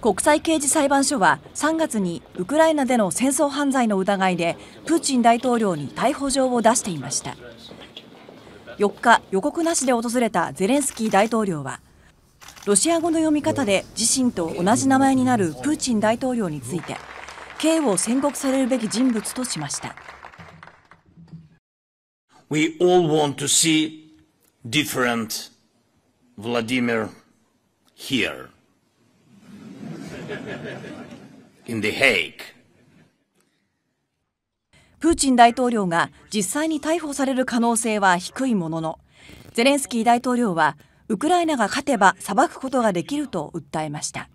国際刑事裁判所は3月にウクライナでの戦争犯罪の疑いでプーチン大統領に逮捕状を出していました4日予告なしで訪れたゼレンスキー大統領はロシア語の読み方で自身と同じ名前になるプーチン大統領について刑を宣告されるべき人物としました We all want to see different Vladimir here. プーチン大統領が実際に逮捕される可能性は低いものの、ゼレンスキー大統領は、ウクライナが勝てば裁くことができると訴えました。